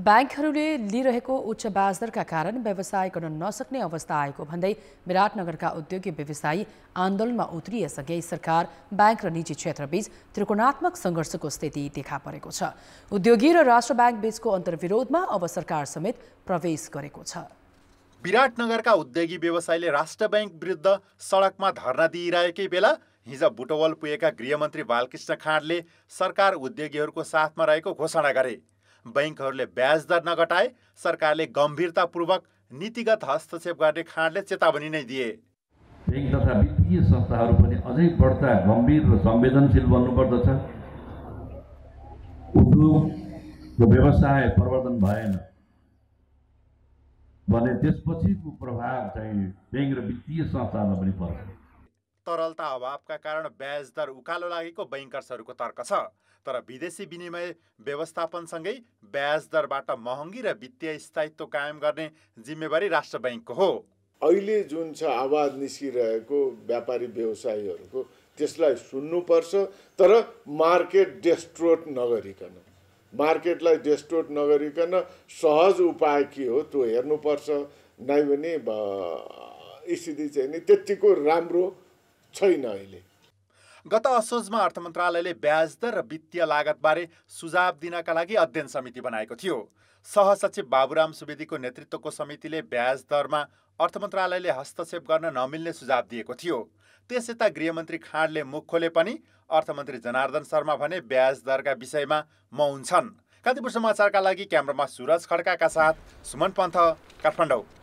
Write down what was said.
ब्याङ्कहरूले लिइरहेको उच्च ब्याजदरका कारण व्यवसाय गर्न नसक्ने अवस्था आएको भन्दै विराटनगरका उद्योगी व्यवसायी आन्दोलनमा उत्रिएसँगै सरकार ब्याङ्क र निजी क्षेत्रबीच त्रिकोणात्मक सङ्घर्षको स्थिति देखा परेको छ उद्योगी र राष्ट्र ब्याङ्क बीचको अन्तर्विरोधमा अब सरकार समेत प्रवेश गरेको छ विराटनगरका उद्योगी व्यवसायीले राष्ट्र ब्याङ्क विरुद्ध सडकमा धरना दिइरहेकै बेला हिजो बुटवल पुगेका गृहमन्त्री बालकृष्ण खाँडले सरकार उद्योगीहरूको साथमा रहेको घोषणा गरे बैङ्कहरूले ब्याज दर नघटाए सरकारले गम्भीरतापूर्वक नीतिगत हस्तक्षेप गर्ने खाँडले चेतावनी नै दिए ब्याङ्क तथा वित्तीय संस्थाहरू पनि अझै बढ्दा गम्भीर र संवेदनशील बन्नुपर्दछ उद्योगको व्यवसाय प्रवर्धन भएन भने त्यसपछिको प्रभाव चाहिँ ब्याङ्क र वित्तीय संस्थामा पनि पर्छ तरलता अभावका कारण ब्याज दर उकालो लागेको बैङ्कर्सहरूको तर्क छ तर विदेशी विनिमय व्यवस्थापनसँगै ब्याज दरबाट महँगी र वित्तीय स्थायित्व कायम गर्ने जिम्मेवारी राष्ट्र बैङ्कको हो अहिले जुन छ आवाज निस्किरहेको व्यापारी व्यवसायीहरूको त्यसलाई सुन्नुपर्छ तर मार्केट डेस्ट्रोट नगरिकन मार्केटलाई डेस्ट्रोट नगरिकन सहज उपाय के हो त्यो हेर्नुपर्छ नै भने स्थिति चाहिँ नि त्यत्तिको राम्रो छैन अहिले गत असोजमा अर्थ मन्त्रालयले ब्याज दर र वित्तीय लागतबारे सुझाव दिनका लागि अध्ययन समिति बनाएको थियो सहसचिव बाबुराम सुवेदीको नेतृत्वको समितिले ब्याज दरमा अर्थ मन्त्रालयले हस्तक्षेप गर्न नमिल्ने सुझाव दिएको थियो त्यस यता गृहमन्त्री खाँडले मुख खोले पनि अर्थमन्त्री जनार्दन शर्मा भने ब्याज दरका विषयमा मौन छन् कान्तिपुर समाचारका लागि क्यामरामा सुरज खड्काका साथ सुमन पन्थ काठमाडौँ